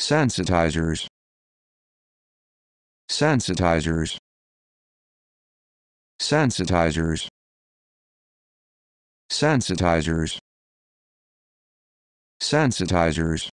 Sensitizers Sensitizers Sensitizers Sensitizers Sensitizers